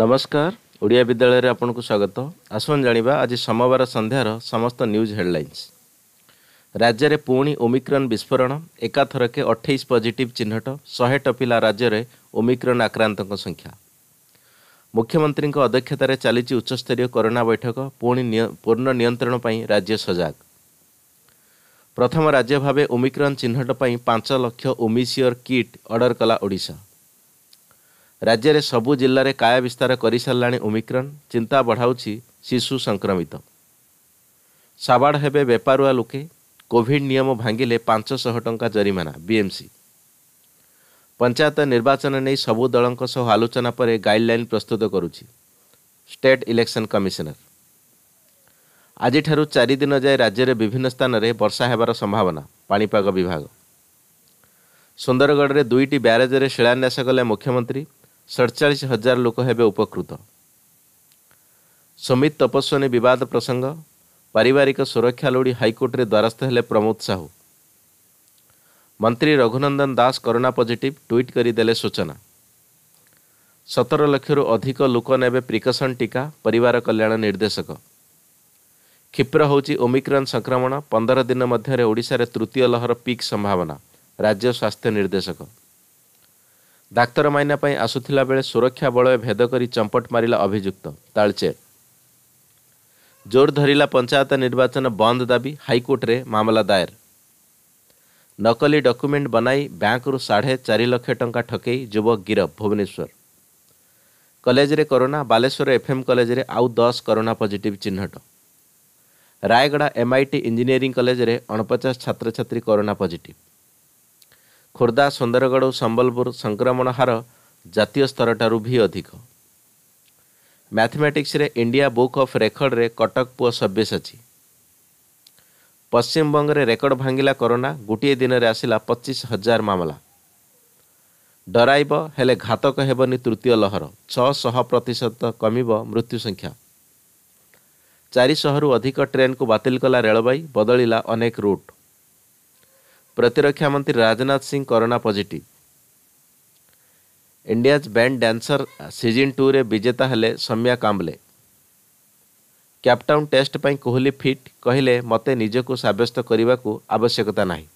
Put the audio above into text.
ନମସ୍କାର ଓଡ଼ିଆ ବିଦ୍ୟାଳୟରେ ଆପଣଙ୍କୁ ସ୍ୱାଗତ ଆସନ୍ତୁ ଜାଣିବା ଆଜି ସୋମବାର ସନ୍ଧ୍ୟାର ସମସ୍ତ ନ୍ୟୁଜ୍ ହେଡ଼ଲାଇନ୍ସ ରାଜ୍ୟରେ ପୁଣି ଓମିକ୍ରନ୍ ବିସ୍ଫୋରଣ ଏକାଥରକେ ଅଠେଇଶ ପଜିଟିଭ୍ ଚିହ୍ନଟ ଶହେ ଟପିଲା ରାଜ୍ୟରେ ଓମିକ୍ରନ୍ ଆକ୍ରାନ୍ତଙ୍କ ସଂଖ୍ୟା ମୁଖ୍ୟମନ୍ତ୍ରୀଙ୍କ ଅଧ୍ୟକ୍ଷତାରେ ଚାଲିଛି ଉଚ୍ଚସ୍ତରୀୟ କରୋନା ବୈଠକ ପୁଣି ପୂର୍ଣ୍ଣ ନିୟନ୍ତ୍ରଣ ପାଇଁ ରାଜ୍ୟ ସଜାଗ ପ୍ରଥମ ରାଜ୍ୟ ଭାବେ ଓମିକ୍ରନ୍ ଚିହ୍ନଟ ପାଇଁ ପାଞ୍ଚ ଲକ୍ଷ ଓମିସିଓର କିଟ୍ ଅର୍ଡ଼ର କଲା ଓଡ଼ିଶା ରାଜ୍ୟରେ ସବୁ ଜିଲ୍ଲାରେ କାୟା ବିସ୍ତାର କରିସାରିଲାଣି ଓମିକ୍ରନ୍ ଚିନ୍ତା ବଢ଼ାଉଛି ଶିଶୁ ସଂକ୍ରମିତ ସାବାଡ଼ ହେବେ ବେପାରୁଆ ଲୋକେ କୋଭିଡ୍ ନିୟମ ଭାଙ୍ଗିଲେ ପାଞ୍ଚଶହ ଟଙ୍କା ଜରିମାନା ବିଏମ୍ସି ପଞ୍ଚାୟତ ନିର୍ବାଚନ ନେଇ ସବୁ ଦଳଙ୍କ ସହ ଆଲୋଚନା ପରେ ଗାଇଡ୍ଲାଇନ୍ ପ୍ରସ୍ତୁତ କରୁଛି ଷ୍ଟେଟ୍ ଇଲେକ୍ସନ୍ କମିଶନର ଆଜିଠାରୁ ଚାରିଦିନ ଯାଏ ରାଜ୍ୟରେ ବିଭିନ୍ନ ସ୍ଥାନରେ ବର୍ଷା ହେବାର ସମ୍ଭାବନା ପାଣିପାଗ ବିଭାଗ ସୁନ୍ଦରଗଡ଼ରେ ଦୁଇଟି ବ୍ୟାରେଜରେ ଶିଳାନ୍ୟାସ କଲେ ମୁଖ୍ୟମନ୍ତ୍ରୀ ସଡ଼ଚାଳିଶ ହଜାର ଲୋକ ହେବେ ଉପକୃତ ସୁମିତ ତପସ୍ୱିନୀ ବିବାଦ ପ୍ରସଙ୍ଗ ପାରିବାରିକ ସୁରକ୍ଷା ଲୋଡ଼ି ହାଇକୋର୍ଟରେ ଦ୍ୱାରସ୍ଥ ହେଲେ ପ୍ରମୋଦ ସାହୁ ମନ୍ତ୍ରୀ Raghunandan Das corona positive tweet କରି ଦେଲେ ସୂଚନା ସତର ଲକ୍ଷରୁ ଅଧିକ ଲୋକ ନେବେ ପ୍ରିକସନ୍ ଟିକା ପରିବାର କଲ୍ୟାଣ ନିର୍ଦ୍ଦେଶକ କ୍ଷିପ୍ର ହେଉଛି ଓମିକ୍ରନ୍ ସଂକ୍ରମଣ ପନ୍ଦର ଦିନ ମଧ୍ୟରେ ଓଡ଼ିଶାରେ ତୃତୀୟ ଲହର ପିକ୍ ସମ୍ଭାବନା ରାଜ୍ୟ ସ୍ୱାସ୍ଥ୍ୟ ନିର୍ଦ୍ଦେଶକ ଡାକ୍ତର ମାଇନା ପାଇଁ ଆସୁଥିଲା ବେଳେ ସୁରକ୍ଷା ବଳୟ ଭେଦ କରି ଚମ୍ପଟ ମାରିଲା ଅଭିଯୁକ୍ତ ତାଳଚେର ଜୋର ଧରିଲା ପଞ୍ଚାୟତ ନିର୍ବାଚନ ବନ୍ଦ ଦାବି ହାଇକୋର୍ଟରେ ମାମଲା ଦାୟର ନକଲି ଡକ୍ୟୁମେଣ୍ଟ ବନାଇ ବ୍ୟାଙ୍କରୁ ସାଢ଼େ ଚାରି ଲକ୍ଷ ଟଙ୍କା ଠକେଇ ଯୁବକ ଗିରଫ ଭୁବନେଶ୍ୱର କଲେଜରେ କରୋନା ବାଲେଶ୍ୱର ଏଫ୍ଏମ୍ କଲେଜରେ ଆଉ ଦଶ କରୋନା ପଜିଟିଭ୍ ଚିହ୍ନଟ ରାୟଗଡ଼ା ଏମ୍ଆଇଟି ଇଞ୍ଜିନିୟରିଂ କଲେଜରେ ଅଣପଚାଶ ଛାତ୍ରଛାତ୍ରୀ କରୋନା ପଜିଟିଭ୍ ଖୋର୍ଦ୍ଧା ସୁନ୍ଦରଗଡ଼ ଓ ସମ୍ବଲପୁର ସଂକ୍ରମଣ ହାର ଜାତୀୟ ସ୍ତରଠାରୁ ବି ଅଧିକ ମ୍ୟାଥମେଟିକ୍ସରେ ଇଣ୍ଡିଆ ବୁକ୍ ଅଫ୍ ରେକର୍ଡ଼ରେ କଟକ ପୁଅ ସବ୍ୟସାଚୀ ପଶ୍ଚିମବଙ୍ଗରେ ରେକର୍ଡ଼ ଭାଙ୍ଗିଲା କରୋନା ଗୋଟିଏ ଦିନରେ ଆସିଲା ପଚିଶ ହଜାର ମାମଲା ଡରାଇବ ହେଲେ ଘାତକ ହେବନି ତୃତୀୟ ଲହର ଛଅଶହ ପ୍ରତିଶତ କମିବ ମୃତ୍ୟୁ ସଂଖ୍ୟା ଚାରିଶହରୁ ଅଧିକ ଟ୍ରେନ୍କୁ ବାତିଲ କଲା ରେଳବାଇ ବଦଳିଲା ଅନେକ ରୁଟ୍ ପ୍ରତିରକ୍ଷା ମନ୍ତ୍ରୀ Rajnath Singh corona positive India's band dancer season ଟୁରେ ବିଜେତା ହେଲେ ସୌମ୍ୟା କାମ୍ବଲେ କ୍ୟାପଟାଉନ୍ ଟେଷ୍ଟ ପାଇଁ କୋହଲି ଫିଟ୍ କହିଲେ ମୋତେ ନିଜକୁ ସାବ୍ୟସ୍ତ କରିବାକୁ ଆବଶ୍ୟକତା ନାହିଁ